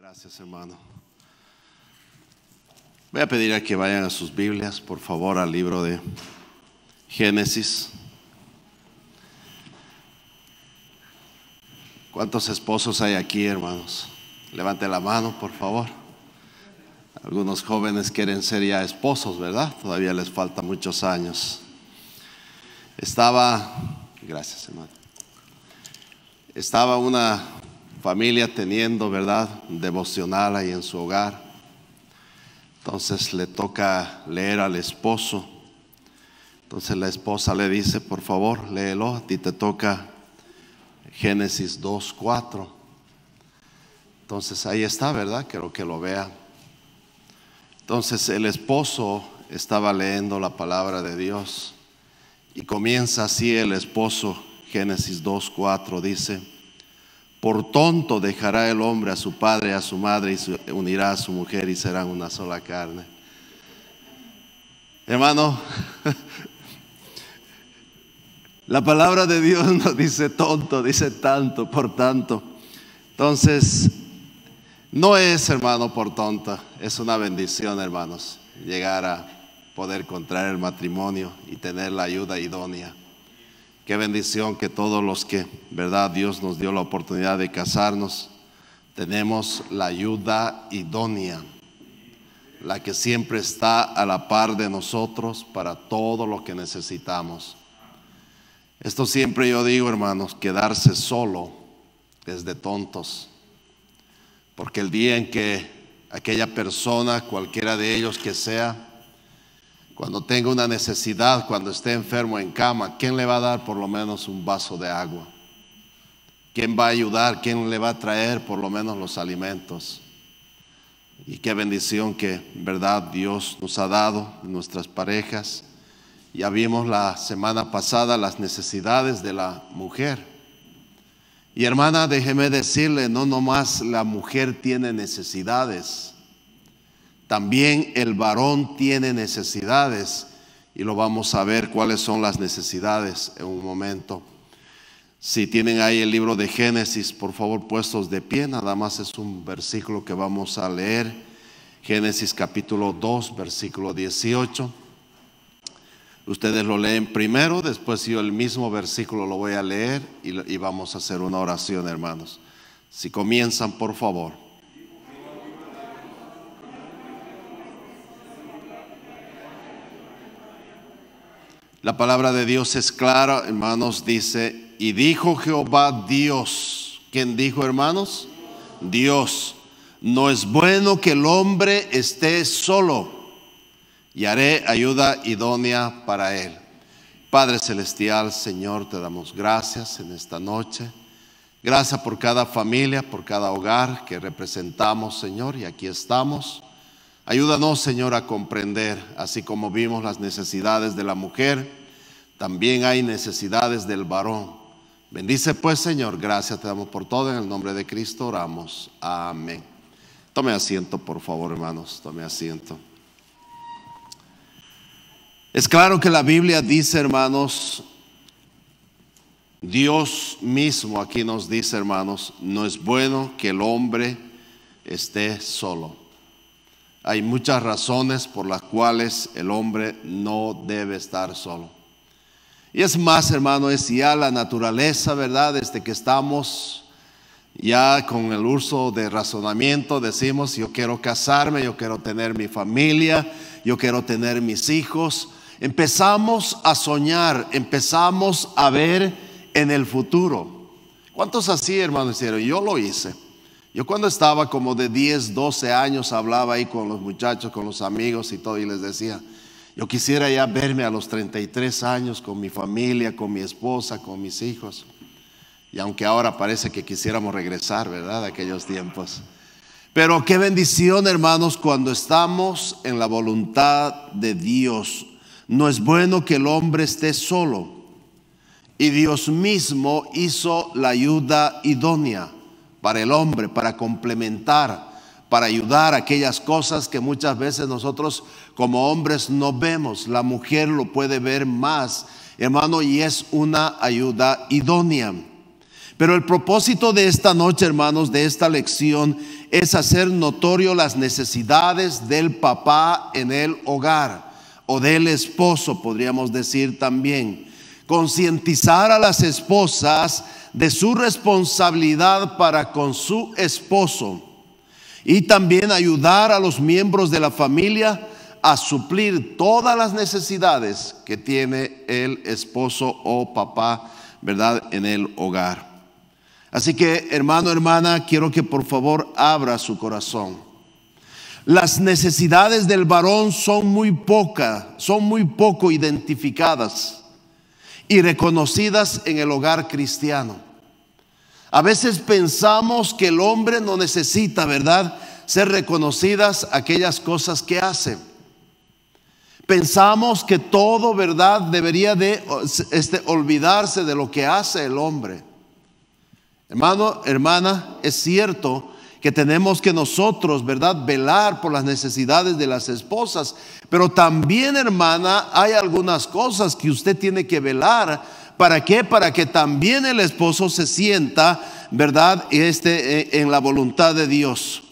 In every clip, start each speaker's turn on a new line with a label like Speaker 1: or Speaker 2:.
Speaker 1: Gracias, hermano. Voy a pedir a que vayan a sus Biblias, por favor, al libro de Génesis. ¿Cuántos esposos hay aquí, hermanos? Levante la mano, por favor. Algunos jóvenes quieren ser ya esposos, ¿verdad? Todavía les faltan muchos años. Estaba, gracias hermano, estaba una familia teniendo, ¿verdad?, devocional ahí en su hogar. Entonces le toca leer al esposo. Entonces la esposa le dice, por favor, léelo, a ti te toca Génesis 2, 4. Entonces ahí está, ¿verdad? Quiero que lo vea. Entonces el esposo estaba leyendo la palabra de Dios y comienza así el esposo, Génesis 2, 4, dice. Por tonto dejará el hombre a su padre, a su madre, y unirá a su mujer y serán una sola carne. Hermano, la palabra de Dios no dice tonto, dice tanto, por tanto. Entonces, no es, hermano, por tonto, es una bendición, hermanos, llegar a poder contraer el matrimonio y tener la ayuda idónea. Qué bendición que todos los que, ¿verdad? Dios nos dio la oportunidad de casarnos, tenemos la ayuda idónea, la que siempre está a la par de nosotros para todo lo que necesitamos. Esto siempre yo digo, hermanos, quedarse solo es de tontos, porque el día en que aquella persona, cualquiera de ellos que sea, cuando tenga una necesidad, cuando esté enfermo en cama, ¿quién le va a dar por lo menos un vaso de agua? ¿Quién va a ayudar? ¿Quién le va a traer por lo menos los alimentos? Y qué bendición que, verdad, Dios nos ha dado nuestras parejas. Ya vimos la semana pasada las necesidades de la mujer. Y hermana, déjeme decirle, no nomás la mujer tiene necesidades también el varón tiene necesidades y lo vamos a ver cuáles son las necesidades en un momento. Si tienen ahí el libro de Génesis, por favor puestos de pie, nada más es un versículo que vamos a leer. Génesis capítulo 2, versículo 18. Ustedes lo leen primero, después yo el mismo versículo lo voy a leer y, y vamos a hacer una oración, hermanos. Si comienzan, por favor. La palabra de Dios es clara, hermanos, dice, y dijo Jehová Dios. ¿Quién dijo, hermanos? Dios. No es bueno que el hombre esté solo y haré ayuda idónea para él. Padre Celestial, Señor, te damos gracias en esta noche. Gracias por cada familia, por cada hogar que representamos, Señor, y aquí estamos. Ayúdanos, Señor, a comprender, así como vimos las necesidades de la mujer, también hay necesidades del varón. Bendice pues, Señor, gracias te damos por todo, en el nombre de Cristo oramos. Amén. Tome asiento, por favor, hermanos, tome asiento. Es claro que la Biblia dice, hermanos, Dios mismo aquí nos dice, hermanos, no es bueno que el hombre esté solo. Hay muchas razones por las cuales el hombre no debe estar solo. Y es más, hermano, es ya la naturaleza, ¿verdad? Desde que estamos ya con el uso de razonamiento, decimos, yo quiero casarme, yo quiero tener mi familia, yo quiero tener mis hijos. Empezamos a soñar, empezamos a ver en el futuro. ¿Cuántos así, hermano, hicieron? Yo lo hice. Yo cuando estaba como de 10, 12 años hablaba ahí con los muchachos, con los amigos y todo y les decía, yo quisiera ya verme a los 33 años con mi familia, con mi esposa, con mis hijos. Y aunque ahora parece que quisiéramos regresar, ¿verdad? aquellos tiempos. Pero qué bendición, hermanos, cuando estamos en la voluntad de Dios. No es bueno que el hombre esté solo. Y Dios mismo hizo la ayuda idónea para el hombre, para complementar, para ayudar a aquellas cosas que muchas veces nosotros como hombres no vemos. La mujer lo puede ver más, hermano, y es una ayuda idónea. Pero el propósito de esta noche, hermanos, de esta lección, es hacer notorio las necesidades del papá en el hogar o del esposo, podríamos decir también. Concientizar a las esposas de su responsabilidad para con su esposo y también ayudar a los miembros de la familia a suplir todas las necesidades que tiene el esposo o papá, ¿verdad?, en el hogar. Así que, hermano, hermana, quiero que por favor abra su corazón. Las necesidades del varón son muy pocas, son muy poco identificadas y reconocidas en el hogar cristiano. A veces pensamos que el hombre no necesita, ¿verdad?, ser reconocidas aquellas cosas que hace. Pensamos que todo, ¿verdad?, debería de este, olvidarse de lo que hace el hombre. Hermano, hermana, es cierto que tenemos que nosotros, ¿verdad?, velar por las necesidades de las esposas. Pero también, hermana, hay algunas cosas que usted tiene que velar. ¿Para qué? Para que también el esposo se sienta, ¿verdad?, este, eh, en la voluntad de Dios.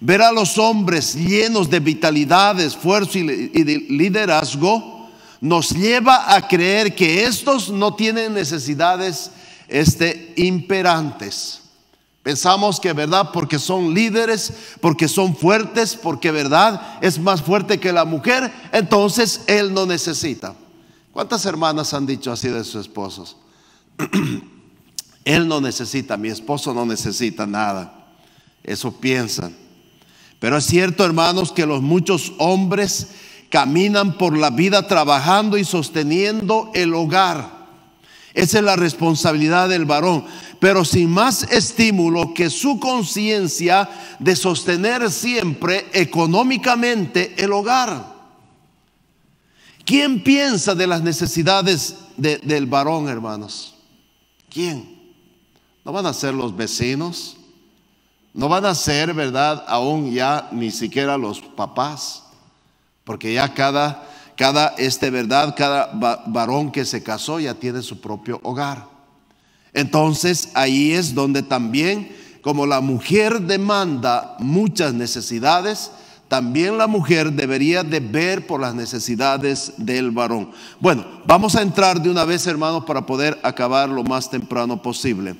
Speaker 1: Ver a los hombres llenos de vitalidad, esfuerzo y de liderazgo nos lleva a creer que estos no tienen necesidades este, imperantes. Pensamos que verdad porque son líderes, porque son fuertes, porque verdad es más fuerte que la mujer, entonces él no necesita. ¿Cuántas hermanas han dicho así de sus esposos? él no necesita, mi esposo no necesita nada. Eso piensan. Pero es cierto, hermanos, que los muchos hombres caminan por la vida trabajando y sosteniendo el hogar. Esa es la responsabilidad del varón pero sin más estímulo que su conciencia de sostener siempre económicamente el hogar. ¿Quién piensa de las necesidades del varón, hermanos? ¿Quién? ¿No van a ser los vecinos? No van a ser, ¿verdad? Aún ya ni siquiera los papás, porque ya cada, cada, este, ¿verdad? Cada varón que se casó ya tiene su propio hogar. Entonces ahí es donde también, como la mujer demanda muchas necesidades, también la mujer debería de ver por las necesidades del varón. Bueno, vamos a entrar de una vez, hermanos, para poder acabar lo más temprano posible.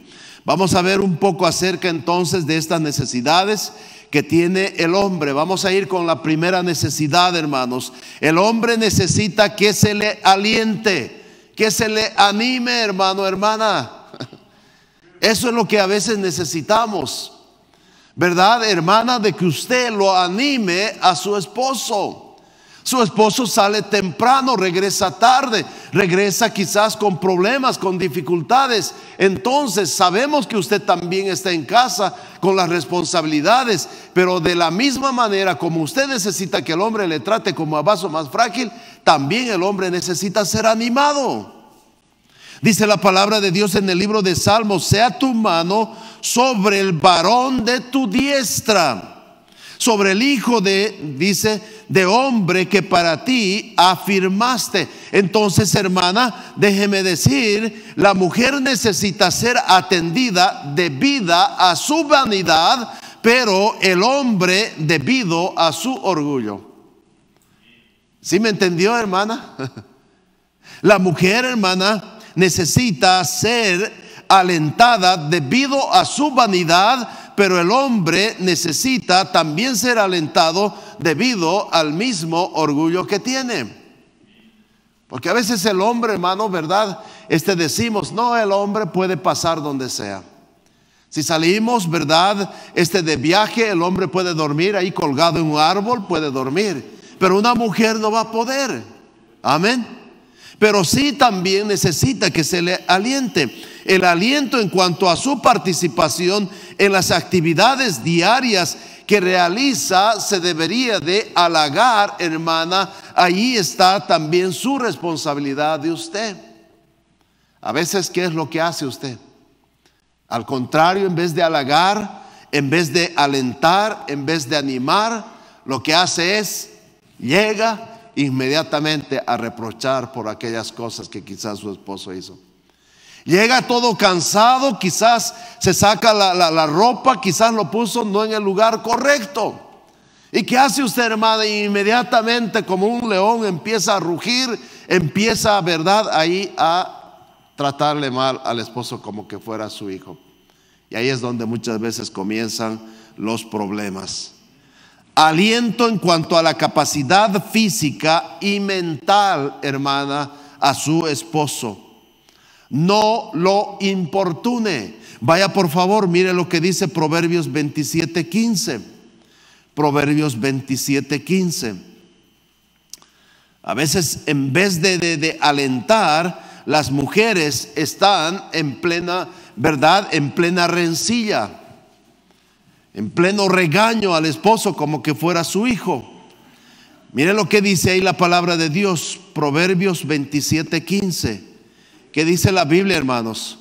Speaker 1: Vamos a ver un poco acerca entonces de estas necesidades que tiene el hombre. Vamos a ir con la primera necesidad, hermanos. El hombre necesita que se le aliente, que se le anime, hermano, hermana eso es lo que a veces necesitamos. ¿Verdad, hermana? De que usted lo anime a su esposo. Su esposo sale temprano, regresa tarde, regresa quizás con problemas, con dificultades. Entonces sabemos que usted también está en casa con las responsabilidades, pero de la misma manera como usted necesita que el hombre le trate como a vaso más frágil, también el hombre necesita ser animado. Dice la palabra de Dios en el libro de Salmos, sea tu mano sobre el varón de tu diestra, sobre el hijo de, dice, de hombre que para ti afirmaste. Entonces, hermana, déjeme decir, la mujer necesita ser atendida debida a su vanidad, pero el hombre debido a su orgullo. ¿Sí me entendió, hermana? La mujer, hermana, necesita ser alentada debido a su vanidad, pero el hombre necesita también ser alentado debido al mismo orgullo que tiene. Porque a veces el hombre, hermano, ¿verdad? Este decimos, no, el hombre puede pasar donde sea. Si salimos, ¿verdad? Este de viaje, el hombre puede dormir ahí colgado en un árbol, puede dormir. Pero una mujer no va a poder. Amén pero sí también necesita que se le aliente. El aliento en cuanto a su participación en las actividades diarias que realiza se debería de halagar, hermana. Ahí está también su responsabilidad de usted. A veces, ¿qué es lo que hace usted? Al contrario, en vez de halagar, en vez de alentar, en vez de animar, lo que hace es, llega, inmediatamente a reprochar por aquellas cosas que quizás su esposo hizo. Llega todo cansado, quizás se saca la, ropa, quizás lo puso no en el lugar correcto. ¿Y qué hace usted, hermana? Inmediatamente, como un león, empieza a rugir, empieza, ¿verdad?, ahí a tratarle mal al esposo como que fuera su hijo. Y ahí es donde muchas veces comienzan los problemas aliento en cuanto a la capacidad física y mental, hermana, a su esposo. No lo importune. Vaya por favor, mire lo que dice Proverbios 27.15. Proverbios 27.15. A veces en vez de, de alentar, las mujeres están en plena, ¿verdad? En plena rencilla en pleno regaño al esposo como que fuera su hijo. Miren lo que dice ahí la palabra de Dios, Proverbios 27, 15. ¿Qué dice la Biblia, hermanos?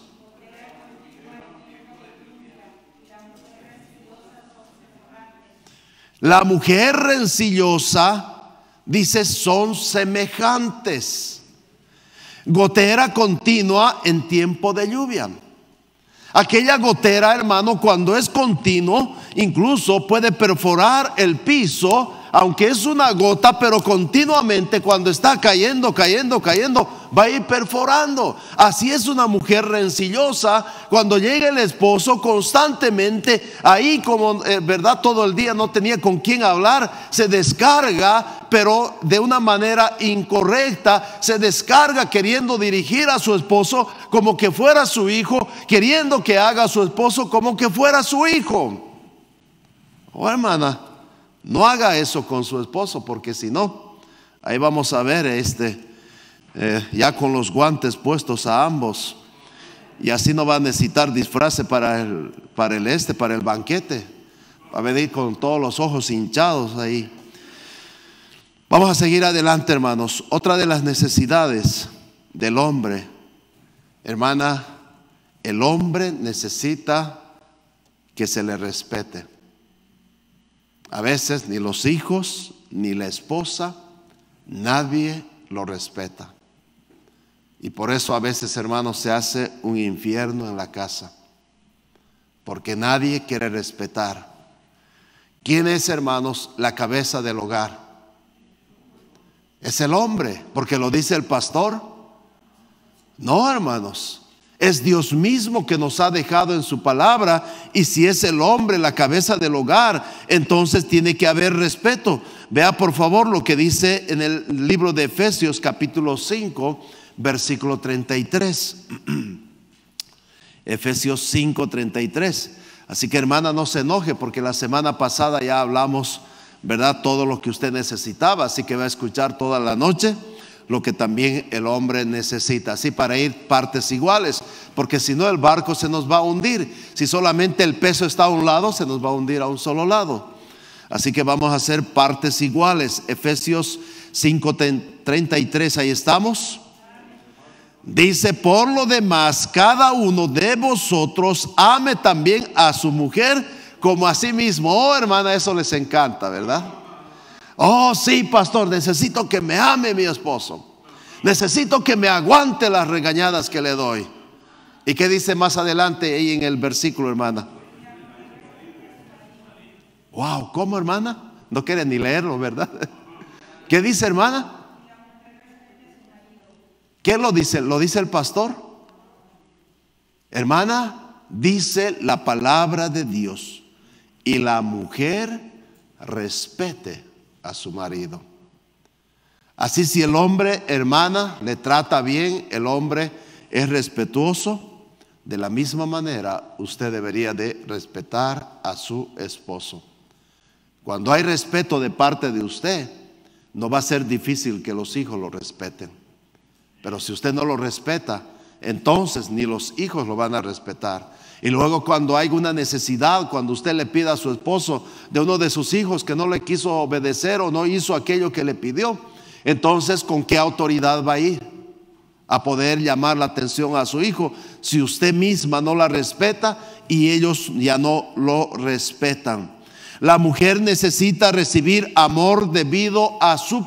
Speaker 1: La mujer rencillosa dice son semejantes. Gotera continua en tiempo de lluvia. Aquella gotera, hermano, cuando es continuo, incluso puede perforar el piso aunque es una gota, pero continuamente cuando está cayendo, cayendo, cayendo, va a ir perforando. Así es una mujer rencillosa, cuando llega el esposo constantemente, ahí como, eh, ¿verdad? Todo el día no tenía con quién hablar, se descarga, pero de una manera incorrecta, se descarga queriendo dirigir a su esposo como que fuera su hijo, queriendo que haga a su esposo como que fuera su hijo. Oh, hermana, no haga eso con su esposo, porque si no, ahí vamos a ver este, eh, ya con los guantes puestos a ambos. Y así no va a necesitar disfrace para para el este, para el banquete. Va a venir con todos los ojos hinchados ahí. Vamos a seguir adelante, hermanos. Otra de las necesidades del hombre, hermana, el hombre necesita que se le respete. A veces ni los hijos, ni la esposa, nadie lo respeta. Y por eso a veces, hermanos, se hace un infierno en la casa. Porque nadie quiere respetar. ¿Quién es, hermanos, la cabeza del hogar? Es el hombre, porque lo dice el pastor. No, hermanos. Es Dios mismo que nos ha dejado en su palabra y si es el hombre la cabeza del hogar, entonces tiene que haber respeto. Vea por favor lo que dice en el libro de Efesios capítulo 5, versículo 33. Efesios 5, 33. Así que hermana, no se enoje porque la semana pasada ya hablamos, ¿verdad? Todo lo que usted necesitaba, así que va a escuchar toda la noche lo que también el hombre necesita, así para ir partes iguales porque si no el barco se nos va a hundir. Si solamente el peso está a un lado, se nos va a hundir a un solo lado. Así que vamos a hacer partes iguales. Efesios 5:33, ahí estamos. Dice, por lo demás, cada uno de vosotros ame también a su mujer como a sí mismo. Oh, hermana, eso les encanta, ¿verdad? Oh, sí, pastor, necesito que me ame mi esposo. Necesito que me aguante las regañadas que le doy. ¿Y qué dice más adelante ahí en el versículo, hermana? Wow, ¿cómo, hermana? No quiere ni leerlo, ¿verdad? ¿Qué dice, hermana? ¿Qué lo dice? ¿Lo dice el pastor? Hermana, dice la palabra de Dios. Y la mujer respete a su marido. Así si el hombre, hermana, le trata bien, el hombre es respetuoso, de la misma manera, usted debería de respetar a su esposo. Cuando hay respeto de parte de usted, no va a ser difícil que los hijos lo respeten. Pero si usted no lo respeta, entonces ni los hijos lo van a respetar. Y luego cuando hay una necesidad, cuando usted le pida a su esposo de uno de sus hijos que no le quiso obedecer o no hizo aquello que le pidió, entonces ¿con qué autoridad va a ir? a poder llamar la atención a su hijo si usted misma no la respeta y ellos ya no lo respetan. La mujer necesita recibir amor debido a su,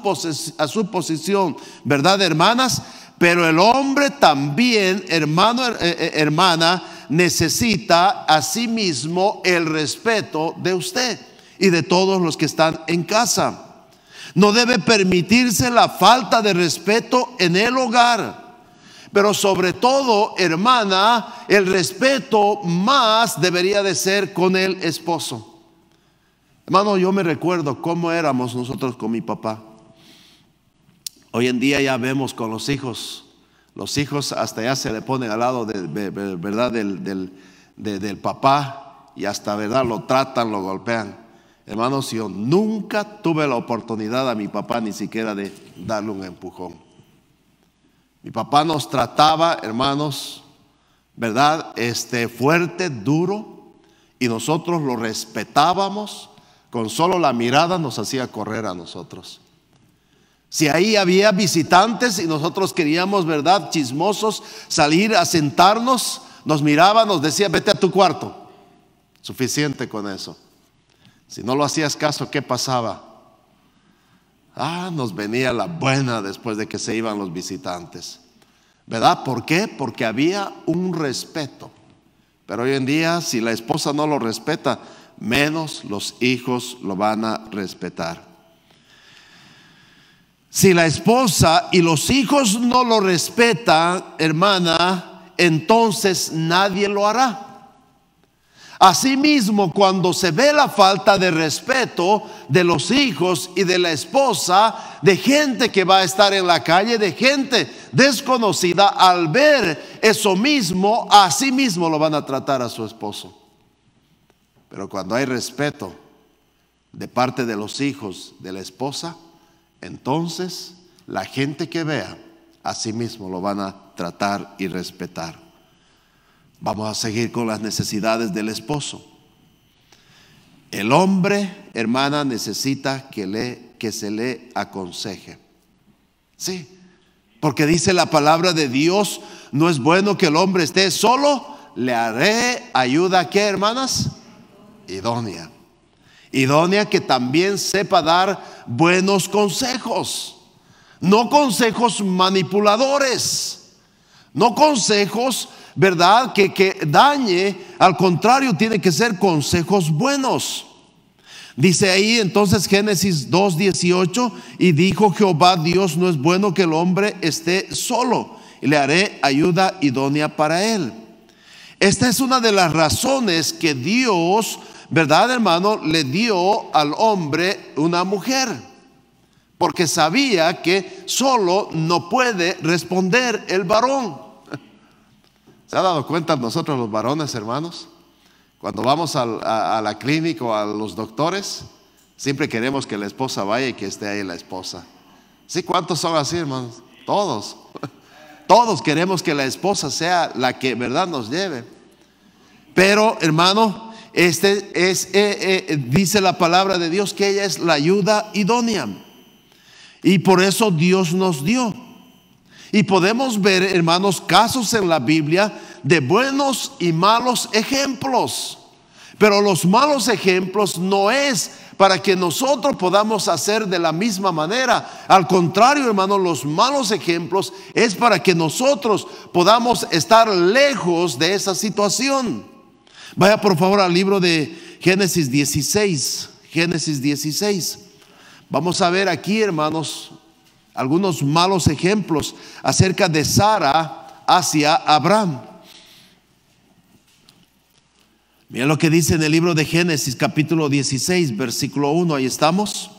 Speaker 1: a su posición, ¿verdad hermanas? Pero el hombre también, hermano, eh, eh, hermana, necesita a sí mismo el respeto de usted y de todos los que están en casa. No debe permitirse la falta de respeto en el hogar. Pero sobre todo, hermana, el respeto más debería de ser con el esposo. Hermano, yo me recuerdo cómo éramos nosotros con mi papá. Hoy en día ya vemos con los hijos, los hijos hasta ya se le ponen al lado ¿verdad? Del, del, papá y hasta ¿verdad? lo tratan, lo golpean. Hermanos, yo nunca tuve la oportunidad a mi papá ni siquiera de darle un empujón. Mi papá nos trataba, hermanos, ¿verdad? Este fuerte, duro, y nosotros lo respetábamos, con solo la mirada nos hacía correr a nosotros. Si ahí había visitantes y nosotros queríamos, ¿verdad? Chismosos, salir a sentarnos, nos miraba, nos decía, vete a tu cuarto. Suficiente con eso. Si no lo hacías caso, ¿qué pasaba? Ah, nos venía la buena después de que se iban los visitantes. ¿Verdad? ¿Por qué? Porque había un respeto. Pero hoy en día, si la esposa no lo respeta, menos los hijos lo van a respetar. Si la esposa y los hijos no lo respetan, hermana, entonces nadie lo hará. Asimismo, cuando se ve la falta de respeto de los hijos y de la esposa, de gente que va a estar en la calle, de gente desconocida, al ver eso mismo, asimismo mismo lo van a tratar a su esposo. Pero cuando hay respeto de parte de los hijos de la esposa, entonces la gente que vea, asimismo mismo lo van a tratar y respetar. Vamos a seguir con las necesidades del esposo. El hombre, hermana, necesita que, que se le aconseje. Sí, porque dice la palabra de Dios, no es bueno que el hombre esté solo, le haré ayuda que hermanas? Idónea. Idónea que también sepa dar buenos consejos. No consejos manipuladores. No consejos ¿verdad? Que, dañe, al contrario, tiene que ser consejos buenos. Dice ahí entonces Génesis 2.18, y dijo Jehová Dios, no es bueno que el hombre esté solo, le haré ayuda idónea para él. Esta es una de las razones que Dios, ¿verdad hermano?, le dio al hombre una mujer, porque sabía que solo no puede responder el varón. ¿Se ha dado cuenta nosotros los varones, hermanos? Cuando vamos a, la clínica o a los doctores, siempre queremos que la esposa vaya y que esté ahí la esposa. ¿Sí? ¿Cuántos son así, hermanos? Todos. Todos queremos que la esposa sea la que, ¿verdad?, nos lleve. Pero, hermano, este es, eh, eh, dice la palabra de Dios que ella es la ayuda idónea. Y por eso Dios nos dio. Y podemos ver, hermanos, casos en la Biblia de buenos y malos ejemplos. Pero los malos ejemplos no es para que nosotros podamos hacer de la misma manera. Al contrario, hermanos, los malos ejemplos es para que nosotros podamos estar lejos de esa situación. Vaya por favor al libro de Génesis 16. Génesis 16. Vamos a ver aquí, hermanos, algunos malos ejemplos acerca de Sara hacia Abraham. Miren lo que dice en el libro de Génesis capítulo 16, versículo 1, ahí estamos.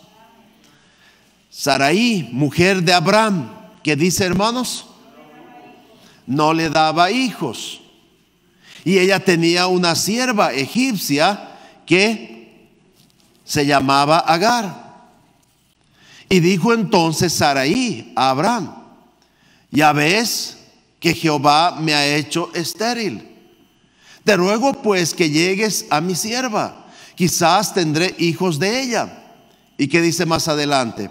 Speaker 1: Saraí, mujer de Abraham, que dice hermanos, no le daba hijos. Y ella tenía una sierva egipcia que se llamaba Agar. Y dijo entonces Saraí a Abraham, ya ves que Jehová me ha hecho estéril. Te ruego pues que llegues a mi sierva, quizás tendré hijos de ella. ¿Y qué dice más adelante?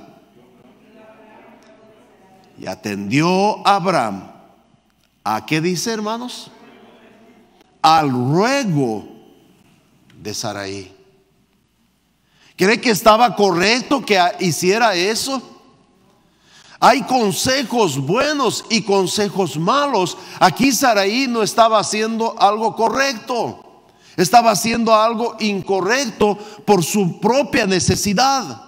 Speaker 1: Y atendió Abraham. ¿A qué dice, hermanos? Al ruego de Saraí. ¿Cree que estaba correcto que hiciera eso? Hay consejos buenos y consejos malos. Aquí Saraí no estaba haciendo algo correcto. Estaba haciendo algo incorrecto por su propia necesidad.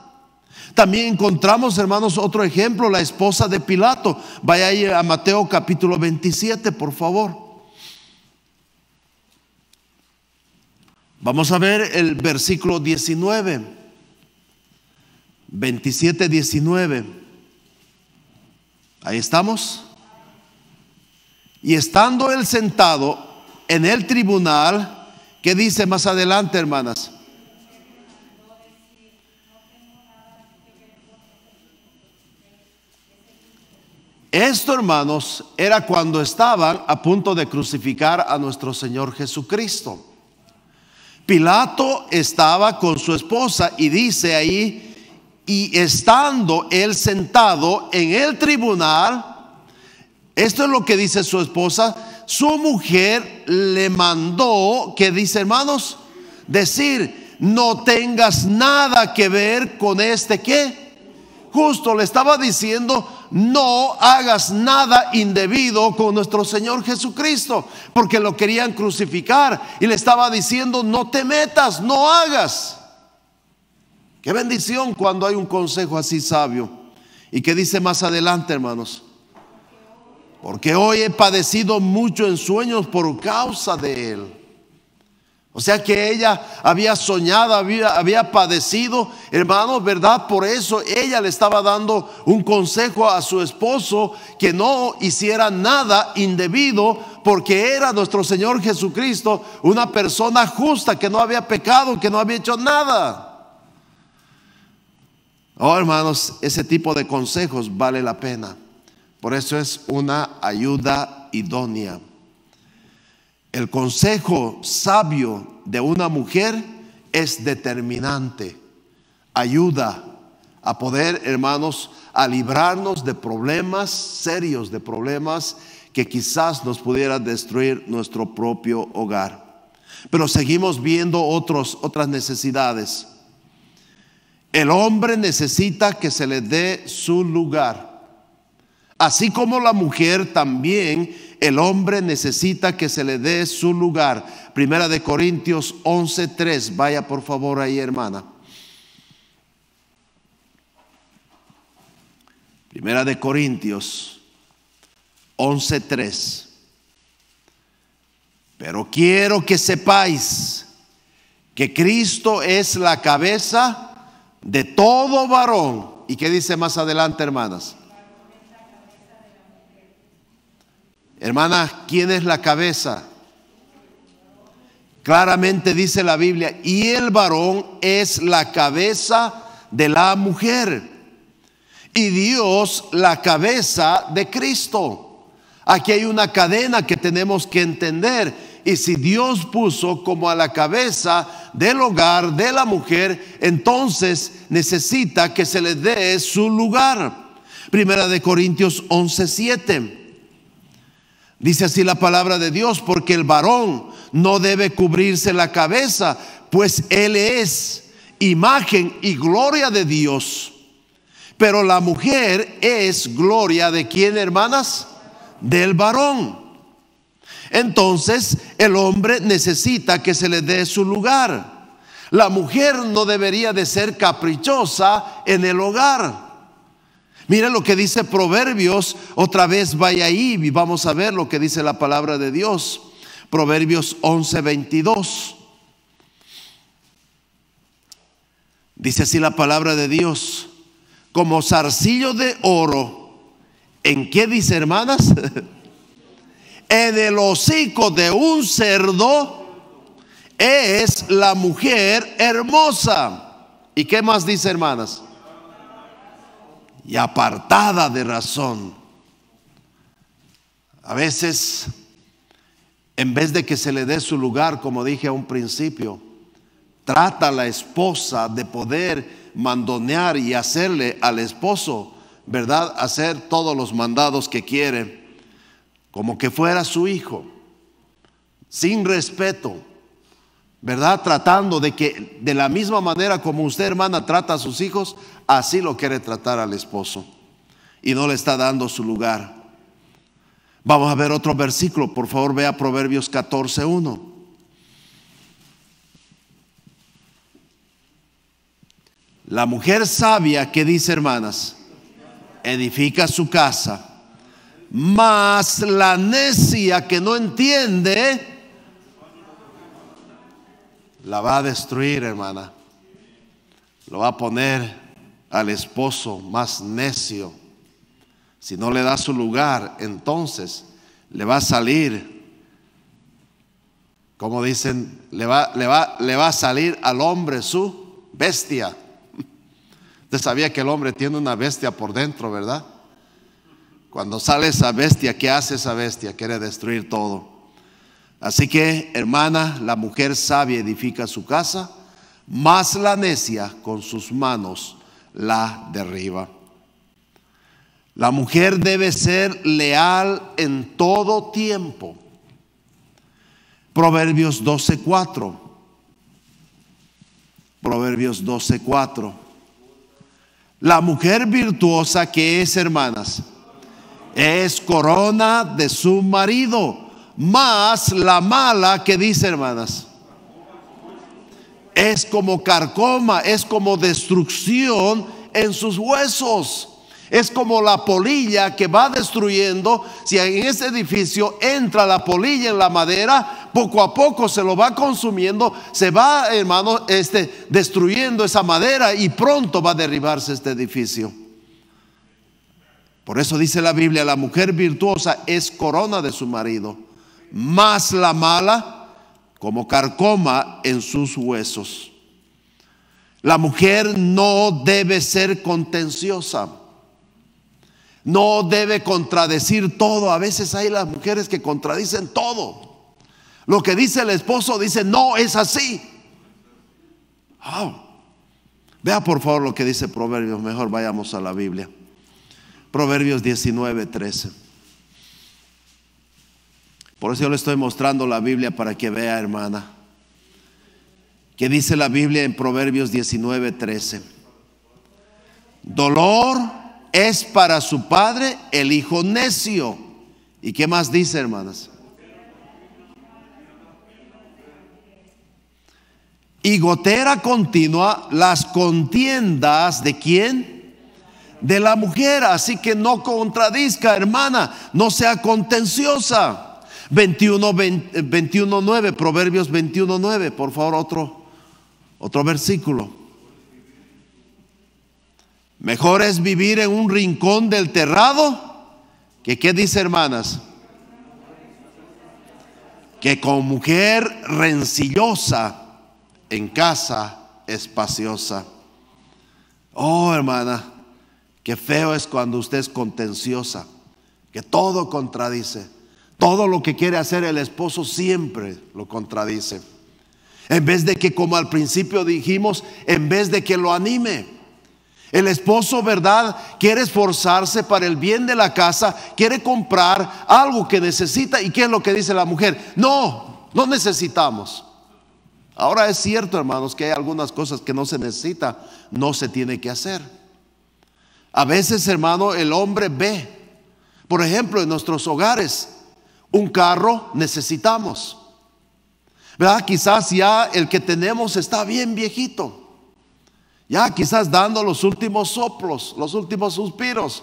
Speaker 1: También encontramos, hermanos, otro ejemplo, la esposa de Pilato. Vaya a Mateo capítulo 27, por favor. Vamos a ver el versículo 19. 27, 19. Ahí estamos. Y estando él sentado en el tribunal, ¿qué dice más adelante, hermanas? Esto, hermanos, era cuando estaban a punto de crucificar a nuestro Señor Jesucristo. Pilato estaba con su esposa y dice ahí, y estando él sentado en el tribunal, esto es lo que dice su esposa, su mujer le mandó, que dice hermanos, decir, no tengas nada que ver con este que. Justo le estaba diciendo, no hagas nada indebido con nuestro Señor Jesucristo, porque lo querían crucificar y le estaba diciendo, no te metas, no hagas. Qué bendición cuando hay un consejo así sabio. ¿Y qué dice más adelante, hermanos? Porque hoy he padecido mucho en sueños por causa de él. O sea que ella había soñado, había, había, padecido, hermanos, ¿verdad? Por eso ella le estaba dando un consejo a su esposo que no hiciera nada indebido, porque era nuestro Señor Jesucristo una persona justa, que no había pecado, que no había hecho nada. Oh, hermanos, ese tipo de consejos vale la pena. Por eso es una ayuda idónea. El consejo sabio de una mujer es determinante. Ayuda a poder, hermanos, a librarnos de problemas serios, de problemas que quizás nos pudieran destruir nuestro propio hogar. Pero seguimos viendo otros, otras necesidades. El hombre necesita que se le dé su lugar. Así como la mujer también, el hombre necesita que se le dé su lugar. Primera de Corintios 11:3. Vaya por favor ahí, hermana. Primera de Corintios 11:3. Pero quiero que sepáis que Cristo es la cabeza de todo varón. ¿Y qué dice más adelante, hermanas? Hermanas, ¿quién es la cabeza? Claramente dice la Biblia, y el varón es la cabeza de la mujer. Y Dios la cabeza de Cristo. Aquí hay una cadena que tenemos que entender y si Dios puso como a la cabeza del hogar de la mujer, entonces necesita que se le dé su lugar. Primera de Corintios 11:7. Dice así la palabra de Dios, porque el varón no debe cubrirse la cabeza, pues él es imagen y gloria de Dios. Pero la mujer es gloria de quién, hermanas? Del varón. Entonces el hombre necesita que se le dé su lugar. La mujer no debería de ser caprichosa en el hogar. Mira lo que dice Proverbios, otra vez vaya ahí y vamos a ver lo que dice la palabra de Dios. Proverbios 11:22. Dice así la palabra de Dios, como zarcillo de oro. ¿En qué dice, hermanas? en el hocico de un cerdo es la mujer hermosa. ¿Y qué más dice, hermanas? Y apartada de razón. A veces, en vez de que se le dé su lugar, como dije a un principio, trata a la esposa de poder mandonear y hacerle al esposo, ¿verdad? Hacer todos los mandados que quiere como que fuera su hijo, sin respeto, ¿verdad? Tratando de que de la misma manera como usted hermana trata a sus hijos, así lo quiere tratar al esposo y no le está dando su lugar. Vamos a ver otro versículo, por favor, vea Proverbios 14:1. La mujer sabia, que dice hermanas? Edifica su casa mas la necia que no entiende, la va a destruir, hermana. Lo va a poner al esposo más necio. Si no le da su lugar, entonces le va a salir, como dicen, le va, le va, le va a salir al hombre su bestia. Usted sabía que el hombre tiene una bestia por dentro, ¿verdad? Cuando sale esa bestia, ¿qué hace esa bestia? Quiere destruir todo. Así que, hermana, la mujer sabia edifica su casa, más la necia con sus manos la derriba. La mujer debe ser leal en todo tiempo. Proverbios 12:4. Proverbios 12:4. La mujer virtuosa que es, hermanas, es corona de su marido, más la mala que dice, hermanas. Es como carcoma, es como destrucción en sus huesos. Es como la polilla que va destruyendo. Si en ese edificio entra la polilla en la madera, poco a poco se lo va consumiendo, se va, hermano, este, destruyendo esa madera y pronto va a derribarse este edificio. Por eso dice la Biblia, la mujer virtuosa es corona de su marido, más la mala como carcoma en sus huesos. La mujer no debe ser contenciosa. No debe contradecir todo. A veces hay las mujeres que contradicen todo. Lo que dice el esposo dice, no es así. Vea por favor lo que dice Proverbios. Mejor vayamos a la Biblia. Proverbios 19, 13. Por eso yo le estoy mostrando la Biblia para que vea, hermana. Que dice la Biblia en Proverbios 19, 13? Dolor es para su padre el hijo necio. ¿Y qué más dice, hermanas? Y gotera continua las contiendas de quién? de la mujer. Así que no contradizca, hermana, no sea contenciosa. 21, Proverbios 21, 9, por favor, otro, otro versículo. Mejor es vivir en un rincón del terrado que, ¿qué dice hermanas? Que con mujer rencillosa en casa espaciosa. Oh, hermana, que feo es cuando usted es contenciosa, que todo contradice. Todo lo que quiere hacer el esposo siempre lo contradice. En vez de que, como al principio dijimos, en vez de que lo anime. El esposo, ¿verdad? Quiere esforzarse para el bien de la casa, quiere comprar algo que necesita. ¿Y qué es lo que dice la mujer? No, no necesitamos. Ahora es cierto, hermanos, que hay algunas cosas que no se necesita, no se tiene que hacer. A veces, hermano, el hombre ve, por ejemplo, en nuestros hogares, un carro necesitamos. ¿Verdad? Quizás ya el que tenemos está bien viejito. Ya quizás dando los últimos soplos, los últimos suspiros.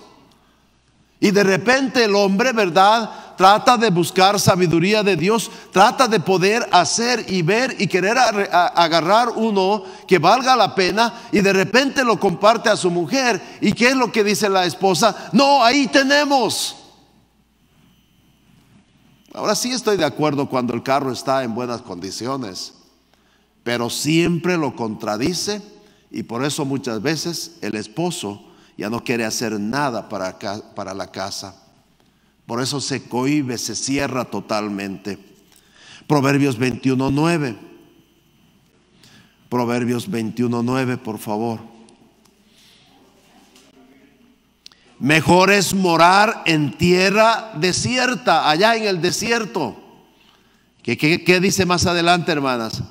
Speaker 1: Y de repente el hombre, ¿verdad? trata de buscar sabiduría de Dios, trata de poder hacer y ver y querer agarrar uno que valga la pena y de repente lo comparte a su mujer. ¿Y qué es lo que dice la esposa? No, ahí tenemos. Ahora sí estoy de acuerdo cuando el carro está en buenas condiciones, pero siempre lo contradice y por eso muchas veces el esposo ya no quiere hacer nada para, para la casa. Por eso se cohíbe, se cierra totalmente. Proverbios 21.9. Proverbios 21.9, por favor. Mejor es morar en tierra desierta, allá en el desierto. ¿Qué, qué dice más adelante, hermanas?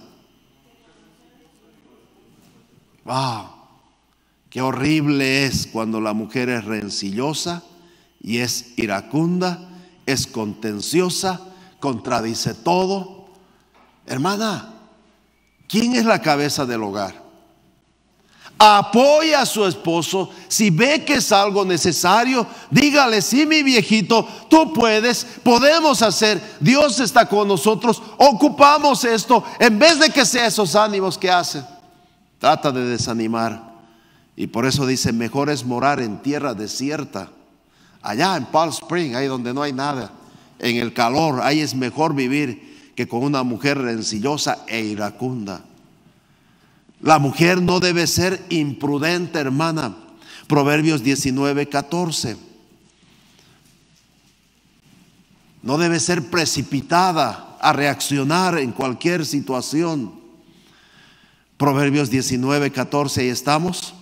Speaker 1: ¡Wow! Qué horrible es cuando la mujer es rencillosa y es iracunda, es contenciosa, contradice todo. Hermana, ¿quién es la cabeza del hogar? Apoya a su esposo. Si ve que es algo necesario, dígale, sí, mi viejito, tú puedes, podemos hacer, Dios está con nosotros, ocupamos esto, en vez de que sea esos ánimos que hace. Trata de desanimar. Y por eso dice, mejor es morar en tierra desierta allá en Palm Spring, ahí donde no hay nada, en el calor, ahí es mejor vivir que con una mujer rencillosa e iracunda. La mujer no debe ser imprudente, hermana. Proverbios 19, 14. No debe ser precipitada a reaccionar en cualquier situación. Proverbios 19, 14, ahí estamos.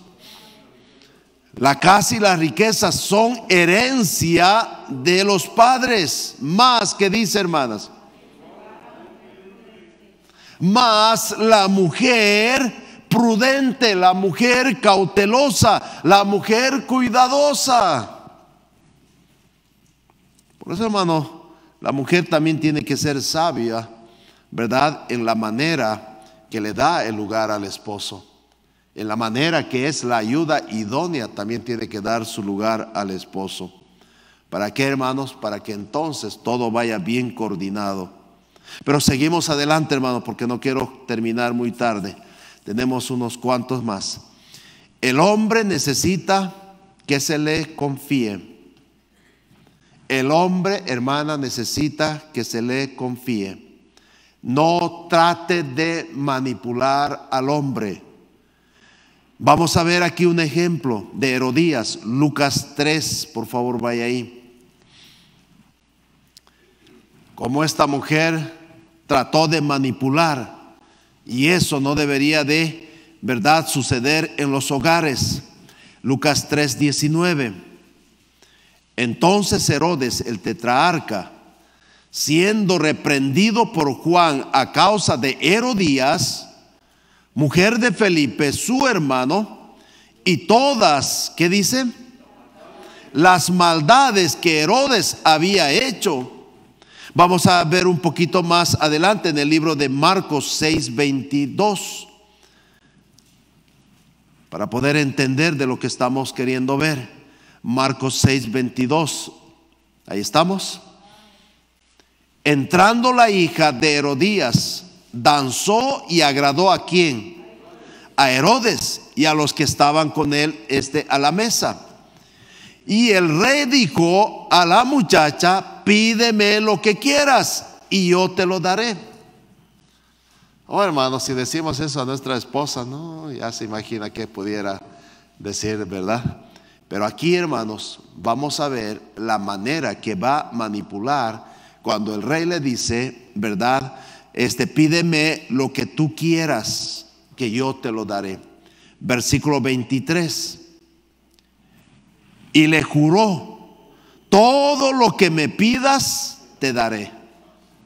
Speaker 1: La casa y las riquezas son herencia de los padres. Más que dice, hermanas. Más la mujer prudente, la mujer cautelosa, la mujer cuidadosa. Por eso, hermano, la mujer también tiene que ser sabia, ¿verdad? En la manera que le da el lugar al esposo en la manera que es la ayuda idónea, también tiene que dar su lugar al esposo. ¿Para qué, hermanos? Para que entonces todo vaya bien coordinado. Pero seguimos adelante, hermanos, porque no quiero terminar muy tarde. Tenemos unos cuantos más. El hombre necesita que se le confíe. El hombre, hermana, necesita que se le confíe. No trate de manipular al hombre. Vamos a ver aquí un ejemplo de Herodías, Lucas 3, por favor vaya ahí. Como esta mujer trató de manipular, y eso no debería de, ¿verdad?, suceder en los hogares. Lucas 3, 19. Entonces Herodes, el tetrarca, siendo reprendido por Juan a causa de Herodías, mujer de Felipe, su hermano, y todas, ¿qué dicen Las maldades que Herodes había hecho. Vamos a ver un poquito más adelante en el libro de Marcos 6, 22, para poder entender de lo que estamos queriendo ver. Marcos 6, 22, ahí estamos. Entrando la hija de Herodías, danzó y agradó a quién? A Herodes y a los que estaban con él este, a la mesa. Y el rey dijo a la muchacha, pídeme lo que quieras y yo te lo daré. Oh hermanos si decimos eso a nuestra esposa, no, ya se imagina que pudiera decir, ¿verdad? Pero aquí hermanos, vamos a ver la manera que va a manipular cuando el rey le dice, ¿verdad? este, pídeme lo que tú quieras, que yo te lo daré. Versículo 23. Y le juró, todo lo que me pidas, te daré.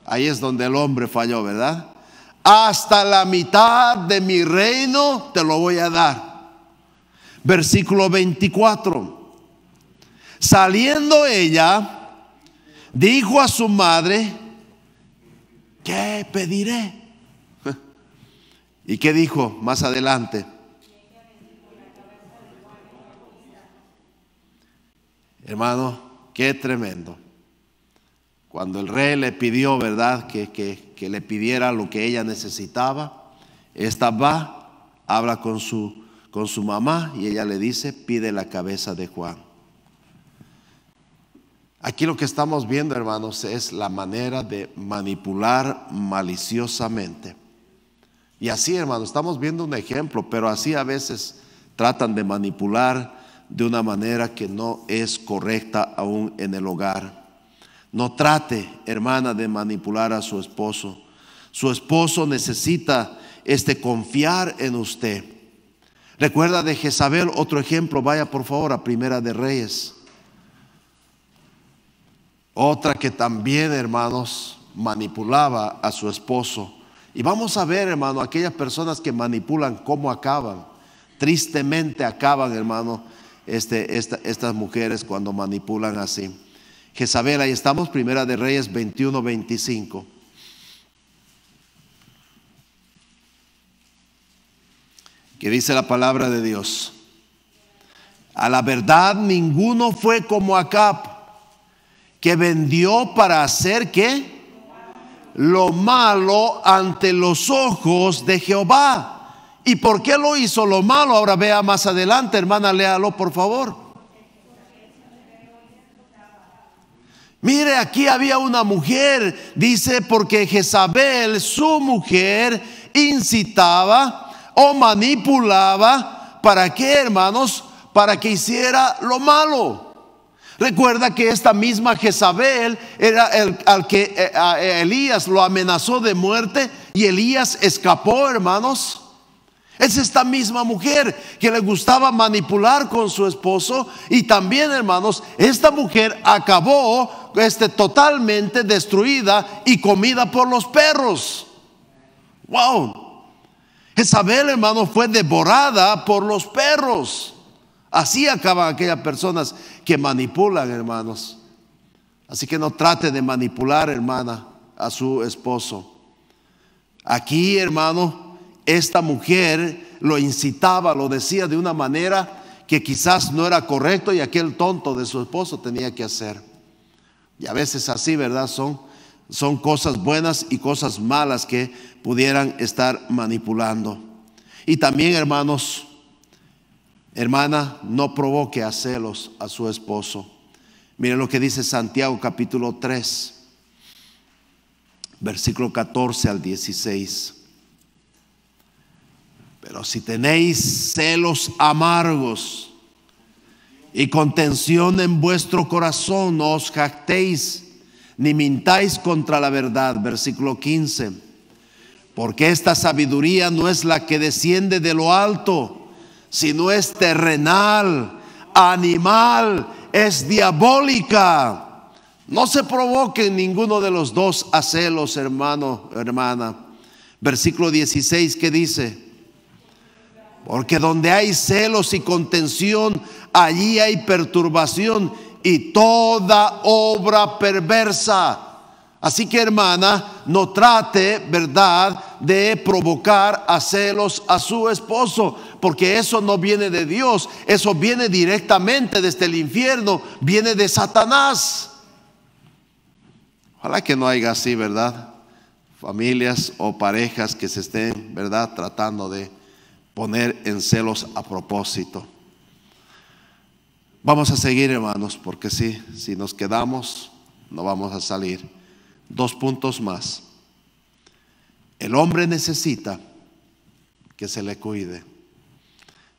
Speaker 1: Ahí es donde el hombre falló, ¿verdad? Hasta la mitad de mi reino te lo voy a dar. Versículo 24. Saliendo ella, dijo a su madre, ¿qué pediré? ¿Y qué dijo más adelante? Hermano, qué tremendo. Cuando el rey le pidió, ¿verdad? Que, le pidiera lo que ella necesitaba, esta va, habla con su, con su mamá y ella le dice, pide la cabeza de Juan. Aquí lo que estamos viendo, hermanos, es la manera de manipular maliciosamente. Y así, hermanos, estamos viendo un ejemplo, pero así a veces tratan de manipular de una manera que no es correcta aún en el hogar. No trate, hermana, de manipular a su esposo. Su esposo necesita este confiar en usted. Recuerda de Jezabel otro ejemplo, vaya por favor a Primera de Reyes. Otra que también, hermanos, manipulaba a su esposo. Y vamos a ver, hermano, aquellas personas que manipulan, cómo acaban. Tristemente acaban, hermano, este, estas mujeres cuando manipulan así. Jezabel, ahí estamos, Primera de Reyes 21, 25. Que dice la palabra de Dios. A la verdad, ninguno fue como Acap que vendió para hacer qué? Lo malo ante los ojos de Jehová. ¿Y por qué lo hizo lo malo? Ahora vea más adelante, hermana, léalo por favor. Mire, aquí había una mujer, dice, porque Jezabel, su mujer, incitaba o manipulaba, ¿para que hermanos? Para que hiciera lo malo. Recuerda que esta misma Jezabel era el, al que eh, eh, Elías lo amenazó de muerte y Elías escapó, hermanos. Es esta misma mujer que le gustaba manipular con su esposo y también, hermanos, esta mujer acabó este, totalmente destruida y comida por los perros. Wow. Jezabel, hermanos, fue devorada por los perros. Así acaban aquellas personas que manipulan, hermanos. Así que no trate de manipular, hermana, a su esposo. Aquí, hermano, esta mujer lo incitaba, lo decía de una manera que quizás no era correcto y aquel tonto de su esposo tenía que hacer. Y a veces así, ¿verdad? Son, son cosas buenas y cosas malas que pudieran estar manipulando. Y también, hermanos, Hermana, no provoque a celos a su esposo. Miren lo que dice Santiago capítulo 3, versículo 14 al 16. Pero si tenéis celos amargos y contención en vuestro corazón, no os jactéis ni mintáis contra la verdad. Versículo 15. Porque esta sabiduría no es la que desciende de lo alto no es terrenal, animal, es diabólica. No se provoque ninguno de los dos a celos, hermano, hermana. Versículo 16 que dice, porque donde hay celos y contención, allí hay perturbación y toda obra perversa. Así que hermana, no trate, ¿verdad?, de provocar a celos a su esposo porque eso no viene de Dios, eso viene directamente desde el infierno, viene de Satanás. Ojalá que no haya así, ¿verdad? Familias o parejas que se estén, ¿verdad? Tratando de poner en celos a propósito. Vamos a seguir, hermanos, porque sí, si nos quedamos, no vamos a salir. Dos puntos más. El hombre necesita que se le cuide.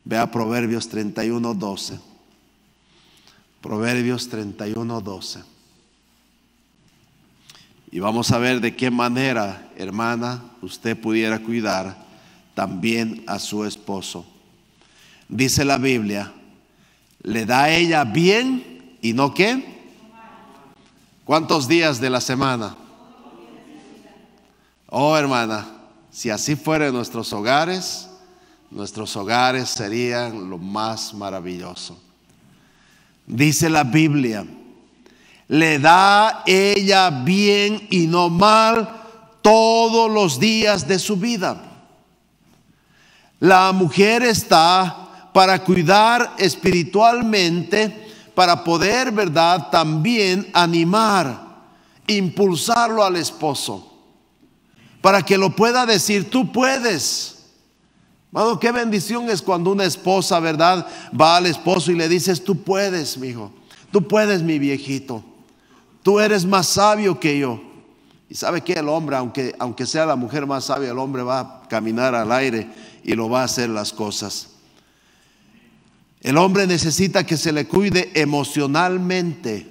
Speaker 1: Vea Proverbios 31, 12. Proverbios 31, 12. Y vamos a ver de qué manera, hermana, usted pudiera cuidar también a su esposo. Dice la Biblia, le da a ella bien y no qué. ¿Cuántos días de la semana? Oh, hermana, si así fuera en nuestros hogares, nuestros hogares serían lo más maravilloso. Dice la Biblia, le da ella bien y no mal todos los días de su vida. La mujer está para cuidar espiritualmente, para poder, ¿verdad?, también animar, impulsarlo al esposo, para que lo pueda decir, tú puedes qué bendición es cuando una esposa, ¿verdad? Va al esposo y le dices, tú puedes, mi hijo, tú puedes, mi viejito, tú eres más sabio que yo. Y sabe que el hombre, aunque, aunque sea la mujer más sabia, el hombre va a caminar al aire y lo va a hacer las cosas. El hombre necesita que se le cuide emocionalmente,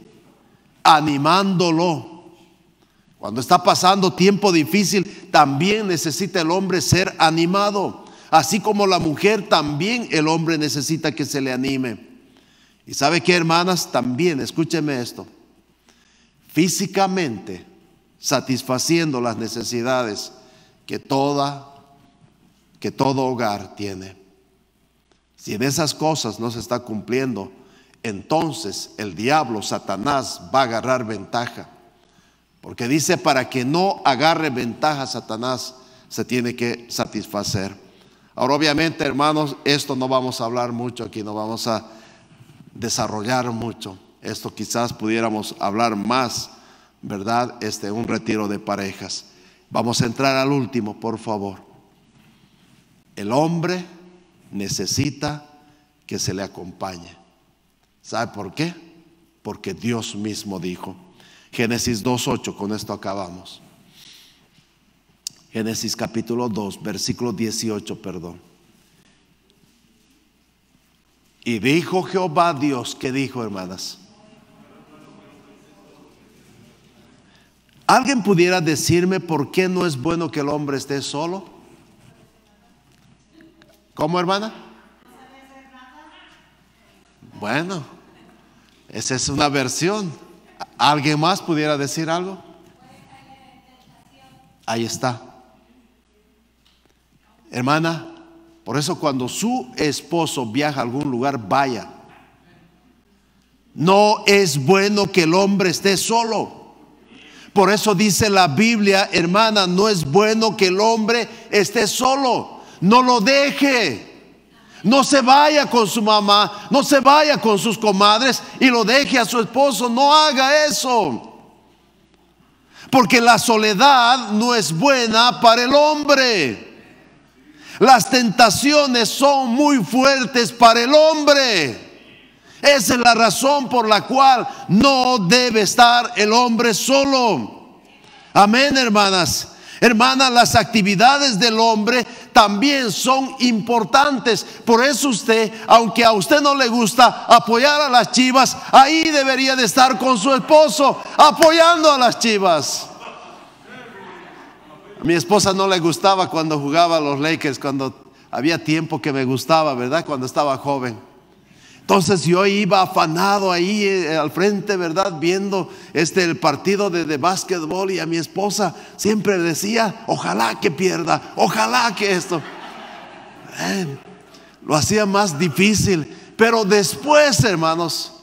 Speaker 1: animándolo. Cuando está pasando tiempo difícil, también necesita el hombre ser animado. Así como la mujer, también el hombre necesita que se le anime. Y sabe que hermanas, también, escúcheme esto, físicamente satisfaciendo las necesidades que toda que todo hogar tiene. Si en esas cosas no se está cumpliendo, entonces el diablo, Satanás, va a agarrar ventaja. Porque dice, para que no agarre ventaja Satanás, se tiene que satisfacer. Ahora, obviamente, hermanos, esto no vamos a hablar mucho aquí, no vamos a desarrollar mucho. Esto quizás pudiéramos hablar más, ¿verdad? Este, un retiro de parejas. Vamos a entrar al último, por favor. El hombre necesita que se le acompañe. ¿Sabe por qué? Porque Dios mismo dijo. Génesis 2.8, con esto acabamos. Génesis capítulo 2, versículo 18, perdón. Y dijo Jehová Dios, ¿qué dijo hermanas? ¿Alguien pudiera decirme por qué no es bueno que el hombre esté solo? ¿Cómo hermana? Bueno, esa es una versión. ¿Alguien más pudiera decir algo? Ahí está hermana, por eso cuando su esposo viaja a algún lugar, vaya. No es bueno que el hombre esté solo. Por eso dice la Biblia, hermana, no es bueno que el hombre esté solo. No lo deje. No se vaya con su mamá, no se vaya con sus comadres y lo deje a su esposo. No haga eso. Porque la soledad no es buena para el hombre. Las tentaciones son muy fuertes para el hombre. Esa es la razón por la cual no debe estar el hombre solo. Amén, hermanas. Hermanas, las actividades del hombre también son importantes. Por eso usted, aunque a usted no le gusta apoyar a las chivas, ahí debería de estar con su esposo apoyando a las chivas. A mi esposa no le gustaba cuando jugaba a los Lakers, cuando había tiempo que me gustaba, ¿verdad? Cuando estaba joven. Entonces yo iba afanado ahí eh, al frente, ¿verdad? Viendo este, el partido de, de básquetbol y a mi esposa siempre decía, ojalá que pierda, ojalá que esto. Eh, lo hacía más difícil. Pero después, hermanos,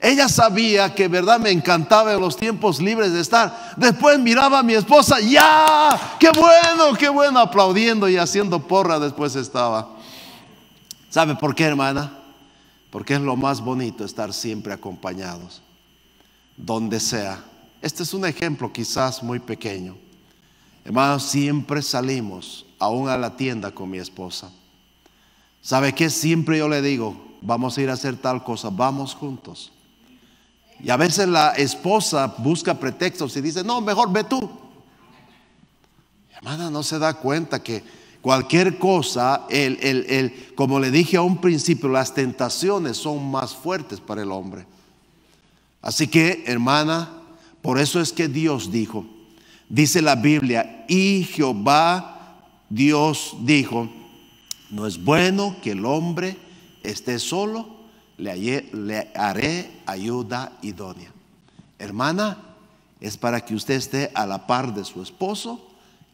Speaker 1: ella sabía que, verdad, me encantaba en los tiempos libres de estar. Después miraba a mi esposa, ya, qué bueno, qué bueno, aplaudiendo y haciendo porra después estaba. ¿Sabe por qué, hermana? Porque es lo más bonito estar siempre acompañados, donde sea. Este es un ejemplo quizás muy pequeño. Hermanos, siempre salimos, aún a la tienda con mi esposa. ¿Sabe qué? Siempre yo le digo, vamos a ir a hacer tal cosa, vamos juntos. Y a veces la esposa busca pretextos y dice, no, mejor ve tú. hermana no se da cuenta que cualquier cosa, el, el, como le dije a un principio, las tentaciones son más fuertes para el hombre. Así que, hermana, por eso es que Dios dijo, dice la Biblia, y Jehová Dios dijo, no es bueno que el hombre esté solo le, haré ayuda idónea. Hermana, es para que usted esté a la par de su esposo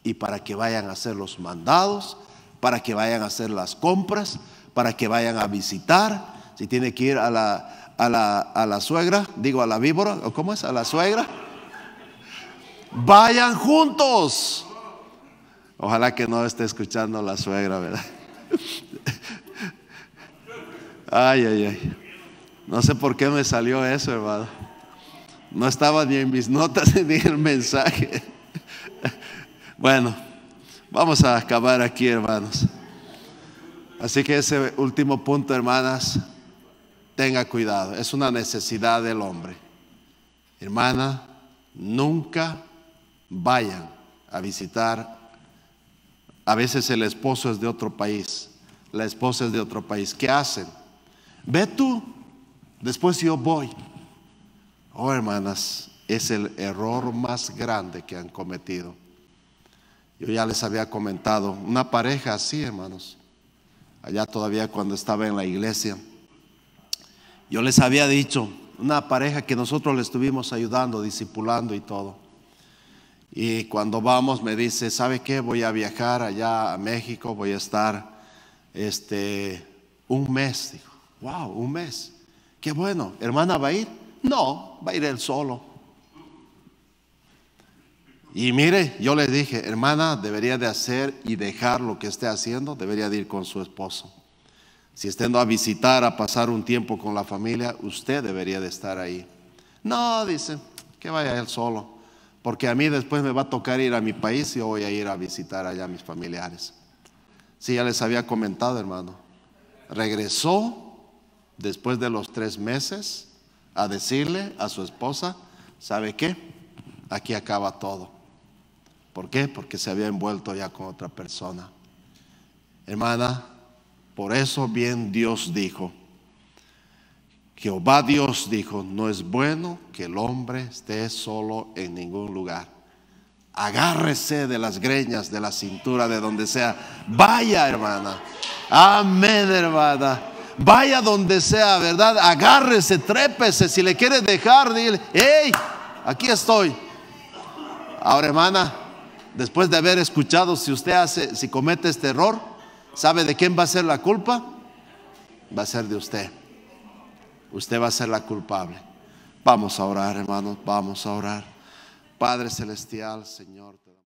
Speaker 1: y para que vayan a hacer los mandados, para que vayan a hacer las compras, para que vayan a visitar. Si tiene que ir a la, a la, a la suegra, digo a la víbora, ¿o cómo es? A la suegra. Vayan juntos. Ojalá que no esté escuchando la suegra, ¿verdad? Ay, ay, ay. No sé por qué me salió eso, hermano. No estaba ni en mis notas ni en el mensaje. Bueno, vamos a acabar aquí, hermanos. Así que ese último punto, hermanas, tenga cuidado. Es una necesidad del hombre. Hermana, nunca vayan a visitar. A veces el esposo es de otro país, la esposa es de otro país. ¿Qué hacen? Ve tú, después yo voy. Oh, hermanas, es el error más grande que han cometido. Yo ya les había comentado, una pareja así, hermanos, allá todavía cuando estaba en la iglesia, yo les había dicho, una pareja que nosotros le estuvimos ayudando, discipulando y todo. Y cuando vamos me dice, ¿sabe qué? Voy a viajar allá a México, voy a estar este, un mes, dijo wow, un mes. Qué bueno, hermana va a ir. No, va a ir él solo. Y mire, yo le dije, hermana, debería de hacer y dejar lo que esté haciendo, debería de ir con su esposo. Si estando a visitar, a pasar un tiempo con la familia, usted debería de estar ahí. No, dice, que vaya él solo, porque a mí después me va a tocar ir a mi país y voy a ir a visitar allá a mis familiares. Sí, ya les había comentado, hermano. Regresó después de los tres meses a decirle a su esposa, ¿sabe qué? Aquí acaba todo. ¿Por qué? Porque se había envuelto ya con otra persona. Hermana, por eso bien Dios dijo, Jehová Dios dijo, no es bueno que el hombre esté solo en ningún lugar. Agárrese de las greñas, de la cintura, de donde sea. Vaya, hermana. Amén, hermana vaya donde sea, ¿verdad? Agárrese, trépese, si le quiere dejar, dile, hey, aquí estoy. Ahora, hermana, después de haber escuchado, si usted hace, si comete este error, ¿sabe de quién va a ser la culpa? Va a ser de usted. Usted va a ser la culpable. Vamos a orar, hermanos, vamos a orar. Padre Celestial, Señor.